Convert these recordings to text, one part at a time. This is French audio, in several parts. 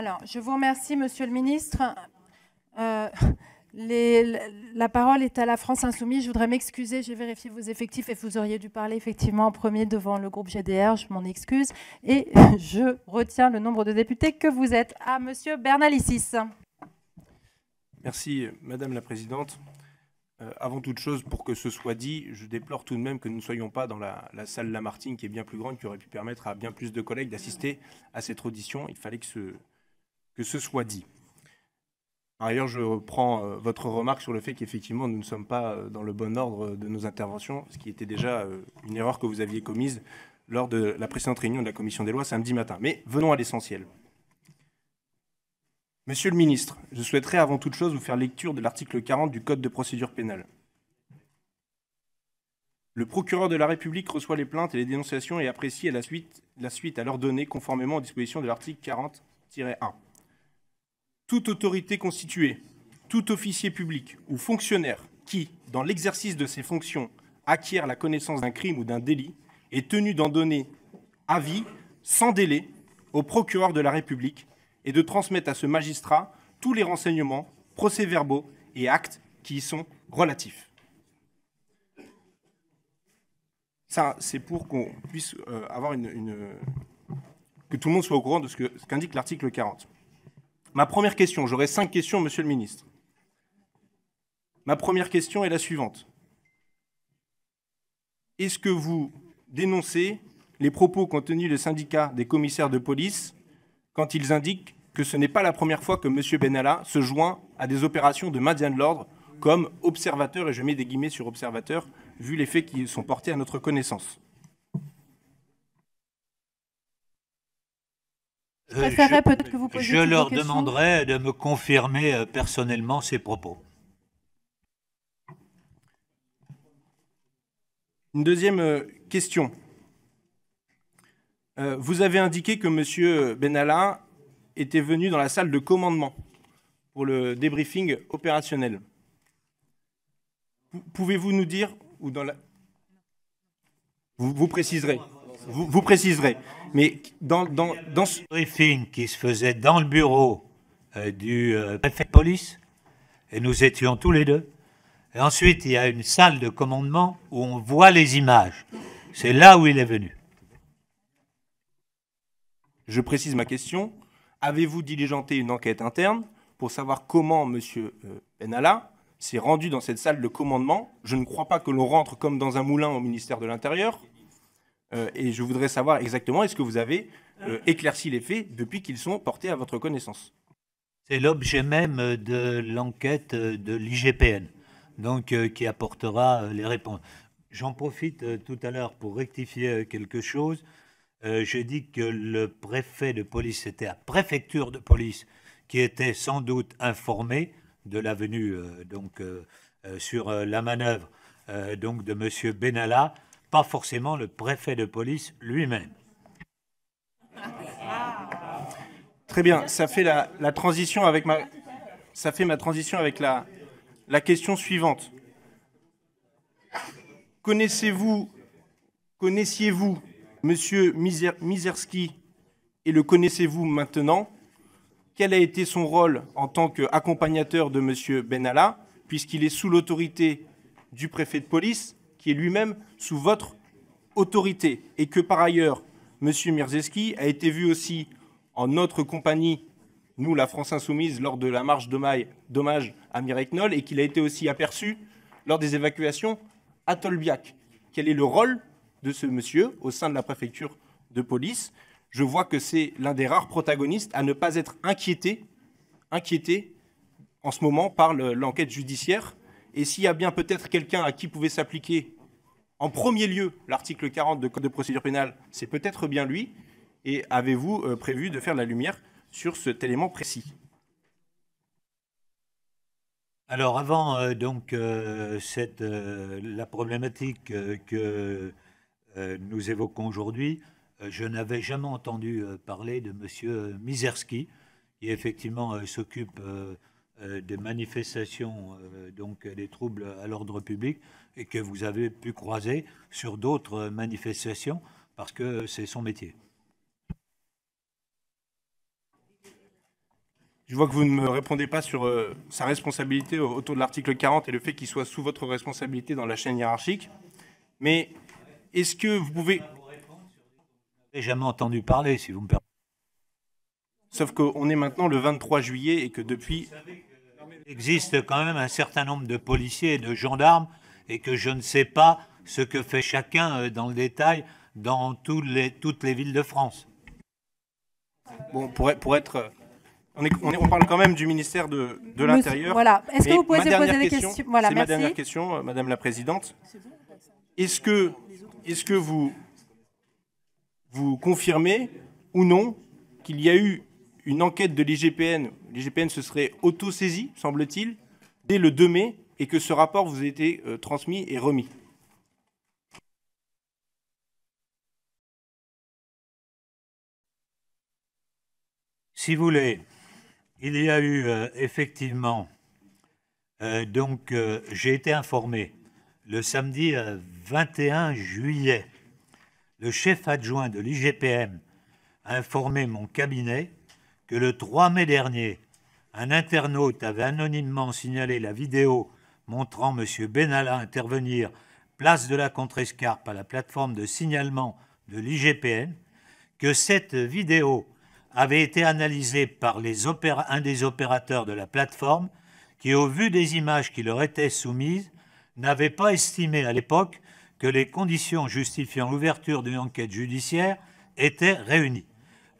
Alors, je vous remercie, Monsieur le Ministre. Euh, la parole est à la France Insoumise. Je voudrais m'excuser, j'ai vérifié vos effectifs et vous auriez dû parler effectivement en premier devant le groupe GDR, je m'en excuse. Et je retiens le nombre de députés que vous êtes. À Monsieur Bernalicis. Merci, Madame la Présidente. Euh, avant toute chose, pour que ce soit dit, je déplore tout de même que nous ne soyons pas dans la, la salle Lamartine, qui est bien plus grande, qui aurait pu permettre à bien plus de collègues d'assister à cette audition. Il fallait que ce, que ce soit dit. Par ailleurs, je reprends euh, votre remarque sur le fait qu'effectivement, nous ne sommes pas euh, dans le bon ordre euh, de nos interventions, ce qui était déjà une erreur que vous aviez commise lors de la précédente réunion de la commission des lois samedi matin. Mais venons à l'essentiel. Monsieur le ministre, je souhaiterais avant toute chose vous faire lecture de l'article 40 du Code de procédure pénale. Le procureur de la République reçoit les plaintes et les dénonciations et apprécie à la suite, la suite à leur données conformément aux dispositions de l'article 40-1 toute autorité constituée, tout officier public ou fonctionnaire qui, dans l'exercice de ses fonctions, acquiert la connaissance d'un crime ou d'un délit est tenu d'en donner avis sans délai au procureur de la République et de transmettre à ce magistrat tous les renseignements, procès-verbaux et actes qui y sont relatifs. Ça, c'est pour qu'on puisse euh, avoir une, que tout le monde soit au courant de ce qu'indique l'article 40. Ma première question, j'aurai cinq questions, monsieur le ministre. Ma première question est la suivante. Est-ce que vous dénoncez les propos qu'ont tenus le syndicat des commissaires de police quand ils indiquent que ce n'est pas la première fois que M. Benalla se joint à des opérations de maintien de l'ordre comme observateur, et je mets des guillemets sur observateur, vu les faits qui sont portés à notre connaissance Euh, je, leur demanderai de me confirmer euh, personnellement ces propos. Une deuxième euh, question. vous avez indiqué que M. Benalla était venu dans la salle de commandement pour le débriefing opérationnel. Pouvez-vous nous dire, ou dans la... vous préciserez vous, préciserez. Mais dans, ce briefing qui se faisait dans le bureau euh, du euh, préfet de police, et nous étions tous les deux, et ensuite il y a une salle de commandement où on voit les images. C'est là où il est venu. Je précise ma question. Avez-vous diligenté une enquête interne pour savoir comment M. Euh, Benalla s'est rendu dans cette salle de commandement Je ne crois pas que l'on rentre comme dans un moulin au ministère de l'Intérieur. Euh, et je voudrais savoir exactement, est-ce que vous avez euh, euh. éclairci les faits depuis qu'ils sont portés à votre connaissance c'est l'objet même de l'enquête de l'IGPN, donc qui apportera les réponses. J'en profite tout à l'heure pour rectifier quelque chose. J'ai dit que le préfet de police, c'était la préfecture de police qui était sans doute informée de la venue donc, sur la manœuvre donc de M. Benalla pas forcément le préfet de police lui-même. Très bien, ça fait la, transition avec ma, ça fait ma transition avec la, la question suivante. Connaissez-vous, connaissiez-vous Monsieur Miser, Miserski et le connaissez-vous maintenant Quel a été son rôle en tant qu'accompagnateur de Monsieur Benalla, puisqu'il est sous l'autorité du préfet de police qui est lui-même sous votre autorité, et que par ailleurs, M. Mirzeski a été vu aussi en notre compagnie, nous, la France Insoumise, lors de la marche d'hommage à Mirek et qu'il a été aussi aperçu lors des évacuations à Tolbiac. Quel est le rôle de ce monsieur au sein de la préfecture de police Je vois que c'est l'un des rares protagonistes à ne pas être inquiété, inquiété en ce moment par l'enquête judiciaire et s'il y a bien peut-être quelqu'un à qui pouvait s'appliquer en premier lieu l'article 40 de Code de procédure pénale, c'est peut-être bien lui. Et avez-vous euh, prévu de faire la lumière sur cet élément précis Alors avant euh, donc euh, cette, la problématique que nous évoquons aujourd'hui, je n'avais jamais entendu parler de M. Miserski, qui effectivement s'occupe euh, des manifestations, euh, donc des troubles à l'ordre public, et que vous avez pu croiser sur d'autres manifestations, parce que c'est son métier. Je vois que vous ne me répondez pas sur euh, sa responsabilité autour de l'article 40 et le fait qu'il soit sous votre responsabilité dans la chaîne hiérarchique. Mais est-ce que vous pouvez... J'ai jamais entendu parler, si vous me permettez. Sauf qu'on est maintenant le 23 juillet et que depuis... Il existe quand même un certain nombre de policiers et de gendarmes et que je ne sais pas ce que fait chacun euh, dans le détail dans toutes les, toutes les villes de France. Bon, pour, pour être... Euh, on, parle quand même du ministère de, de l'Intérieur. Voilà. Est-ce que vous pouvez poser des questions voilà, C'est ma dernière question, euh, Madame la Présidente. Est-ce que, est que vous, vous confirmez ou non qu'il y a eu une enquête de l'IGPN, l'IGPN se serait auto saisie semble semble-t-il, dès le 2 mai, et que ce rapport vous a été euh, transmis et remis. Si vous voulez, il y a eu euh, effectivement, euh, donc j'ai été informé le samedi 21 juillet, le chef adjoint de l'IGPM a informé mon cabinet que le 3 mai dernier, un internaute avait anonymement signalé la vidéo montrant M. Benalla intervenir place de la Contrescarpe à la plateforme de signalement de l'IGPN, que cette vidéo avait été analysée par un des opérateurs de la plateforme qui, au vu des images qui leur étaient soumises, n'avait pas estimé à l'époque que les conditions justifiant l'ouverture d'une enquête judiciaire étaient réunies.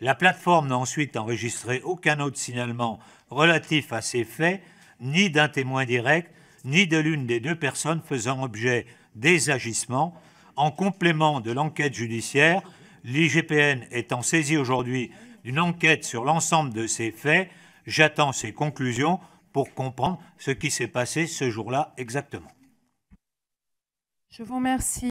La plateforme n'a ensuite enregistré aucun autre signalement relatif à ces faits, ni d'un témoin direct, ni de l'une des deux personnes faisant objet des agissements. En complément de l'enquête judiciaire, l'IGPN étant saisie aujourd'hui d'une enquête sur l'ensemble de ces faits, j'attends ses conclusions pour comprendre ce qui s'est passé ce jour-là exactement. Je vous remercie.